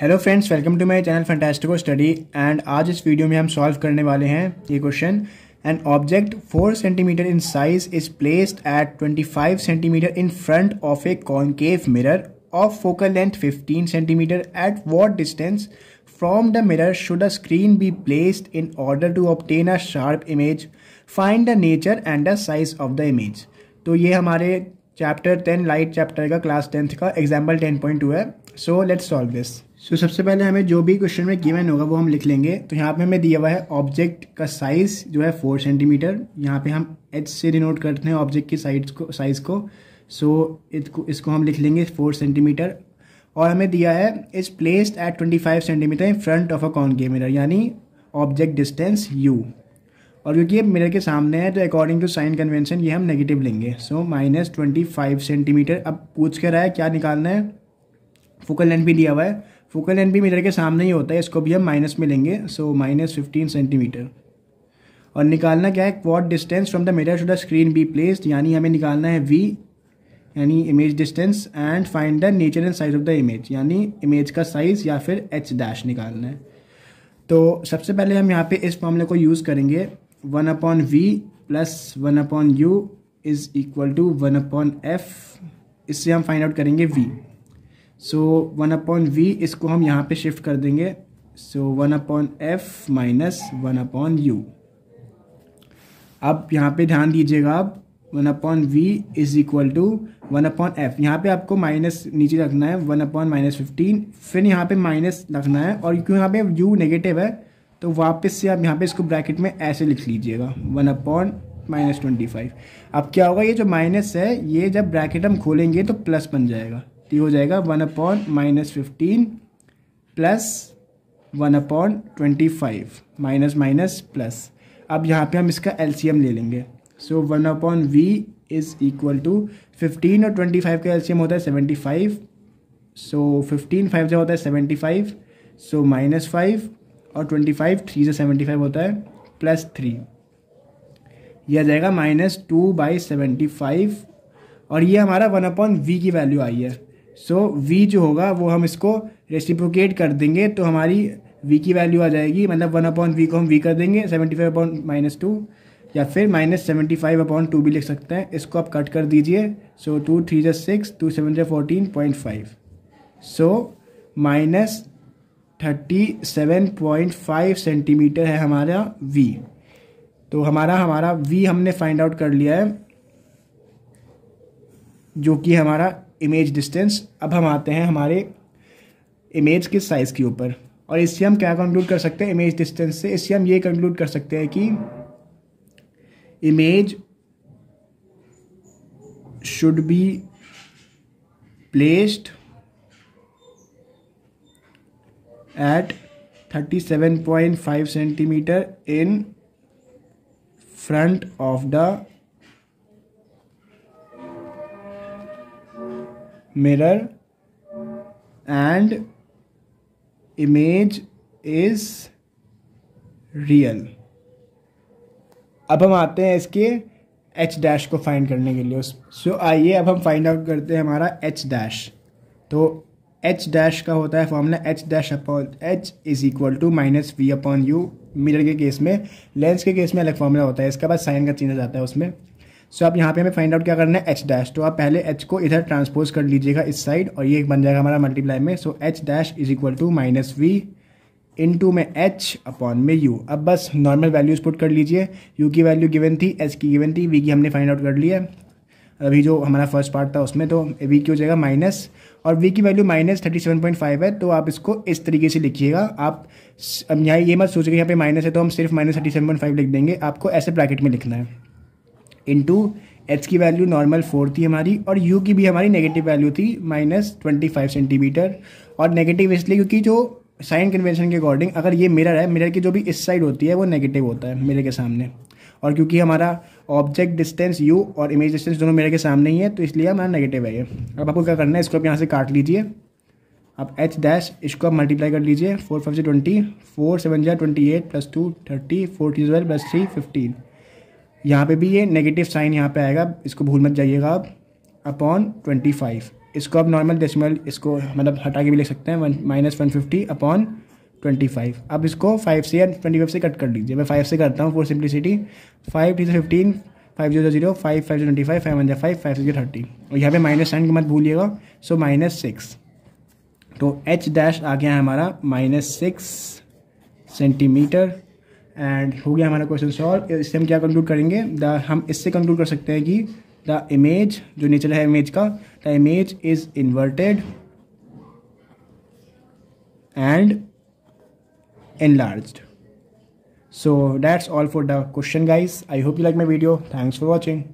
hello friends welcome to my channel Fantastico study and आज इस video में हम सॉल्व करने वाले हैं ये question an object four centimetre in size is placed at twenty five centimetre in front of a concave mirror of focal length fifteen centimetre at what distance from the mirror should a screen be placed in order to obtain a sharp image find the nature and the size of the image तो ये हमारे chapter ten light chapter का class tenth का example ten point to है so let's solve this so so, सबसे पहले हमें जो भी क्वेश्चन में गिवन होगा वो हम लिख लेंगे तो यहाँ पे हमें दिया हुआ है ऑब्जेक्ट का साइज़ जो है फोर सेंटीमीटर यहाँ पे हम एच से डिनोट करते हैं ऑब्जेक्ट की साइज को साइज़ को सो so, इसको इसको हम लिख लेंगे फोर सेंटीमीटर और हमें दिया है is placed at twenty five centimetre in front of a concave mirror यानी ऑब्जेक्ट डिस्टेंस यू और क्योंकि ये मिरर के सामने है तो अकॉर्डिंग टू साइन कन्वेंशन ये हम नेगेटिव लेंगे so minus twenty five centimetre अब पूछ कर रहा है क्या निकालना है फोकल लेंथ भी दिया हुआ है फोकल लेंथ भी मीटर के सामने ही होता है इसको भी हम माइनस में लेंगे सो माइनस फिफ्टीन सेंटीमीटर और निकालना क्या है what distance from the mirror to the screen be placed यानी हमें निकालना है वी यानी image distance and find the nature and size of the image यानी इमेज का साइज या फिर एच डैश निकालना है तो सबसे पहले हम यहाँ पे इस फॉर्मूले को यूज़ करेंगे one upon v plus one upon u is equal to one upon f इससे हम फाइंड आउट करेंगे v so one upon v इसको हम यहाँ पे शिफ्ट कर देंगे so one upon f minus one upon u अब यहाँ पे ध्यान दीजिएगा आप one upon v is equal to one upon f यहाँ पे आपको माइनस नीचे रखना है वन अपॉन माइनस फिफ्टीन फिर यहाँ पे माइनस रखना है और क्योंकि यहाँ पे यू नेगेटिव है तो वापस से आप यहाँ पे इसको ब्रैकेट में ऐसे लिख लीजिएगा one upon minus twenty five अब क्या होगा ये जो माइनस है ये जब ब्रैकेट हम खोलेंगे तो प्लस बन जाएगा तो ये हो जाएगा one upon minus fifteen plus one upon twenty five minus minus plus अब यहाँ पे हम इसका एलसीएम ले लेंगे so one upon v is equal to fifteen और ट्वेंटी फाइव का एलसीएम होता है seventy five so fifteen five से होता है seventy five so minus five और ट्वेंटी फाइव थ्री से सेवेंटी फाइव होता है प्लस थ्री यह आ जाएगा minus two by seventy five और ये हमारा वन अपॉन वी की वैल्यू आई है सो so, v जो होगा वो हम इसको रेसिप्रोकेट कर देंगे तो हमारी v की वैल्यू आ जाएगी मतलब वन अपॉइंट वी को हम v कर देंगे seventy five upon minus two या फिर minus seventy five upon two भी लिख सकते हैं इसको आप कट कर दीजिए सो टू थ्री जै सिक्स टू सेवन जै fourteen point five so minus thirty seven point five centimetre है हमारा v तो हमारा हमारा v हमने फाइंड आउट कर लिया है जो कि हमारा इमेज डिस्टेंस अब हम आते हैं हमारे इमेज के साइज़ के ऊपर और इससे हम क्या कंक्लूड कर सकते हैं इमेज डिस्टेंस से इससे हम ये कंक्लूड कर सकते हैं कि image at thirty seven point 37.5 centimetre in front of the mirror and image is real अब हम आते हैं इसके एच डैश को फाइंड करने के लिए सो आइए अब हम फाइंड आउट करते हैं हमारा एच डैश तो एच डैश का होता है formula h dash upon h is equal to minus v upon u mirror के केस में लेंस के केस में अलग फॉर्मूला होता है इसके बाद साइन का चेंज आ जाता है उसमें सो आप यहाँ पे हमें फाइंड आउट क्या करना है एच डैश तो आप पहले एच को इधर ट्रांसपोज कर लीजिएगा इस साइड और ये एक बन जाएगा हमारा मल्टीप्लाई में so h dash is equal to minus v into में एच अपॉन में यू अब बस नॉर्मल वैल्यूज पुट कर लीजिए यू की वैल्यू गिवन थी एच की गिवन थी वी की हमने फाइंड आउट कर लिया अभी जो हमारा फर्स्ट पार्ट था उसमें तो वी की हो जाएगा माइनस और वी की value minus thirty seven point five है तो आप इसको इस तरीके से लिखिएगा आप यहाँ ये मत सोचिए यहाँ पे माइनस है तो हम सिर्फ minus thirty seven point five लिख देंगे आपको ऐसे ब्रैकेट में लिखना है इंटू एच की वैल्यू नॉर्मल फोर थी हमारी और यू की भी हमारी नेगेटिव वैल्यू थी माइनस ट्वेंटी फाइव सेंटीमीटर और नेगेटिव इसलिए क्योंकि जो साइन कन्वेंशन के अकॉर्डिंग अगर ये मिरर है मिरर की जो भी इस साइड होती है वो नेगेटिव होता है मिरर के सामने और क्योंकि हमारा ऑब्जेक्ट डिस्टेंस यू और इमेज डिस्टेंस दोनों मेरे के सामने ही है तो इसलिए हमारा नेगेटिव है ये अब आपको क्या करना है इसको आप यहाँ से काट लीजिए आप एच डैश इसको आप मल्टीप्लाई कर लीजिए फोर फाइव से ट्वेंटी फोर सेवन जै twenty eight plus two thirty four twelve plus three fifteen यहाँ पे भी ये नेगेटिव साइन यहाँ पे आएगा इसको भूल मत जाइएगा आप अपॉन ट्वेंटी फाइव इसको आप नॉर्मल डेसिमल इसको मतलब हटा के भी ले सकते हैं one minus one fifty upon twenty five अब इसको फाइव से या ट्वेंटी फाइव से कट कर लीजिए मैं फाइव से करता हूँ for simplicity five three fifteen five zero zero five five twenty five five one five five zero thirty और यहाँ पे माइनस साइन को मत भूलिएगा सो माइनस सिक्स तो एच डैश आ गया है हमारा माइनस सिक्स सेंटीमीटर एंड हो गया हमारा क्वेश्चन सॉल्व इससे हम क्या कंक्लूड करेंगे द हम इससे कंक्लूड कर सकते हैं कि द इमेज जो नेचर है इमेज का the image is inverted and large so that's all for the question guys I hope you like my video thanks for watching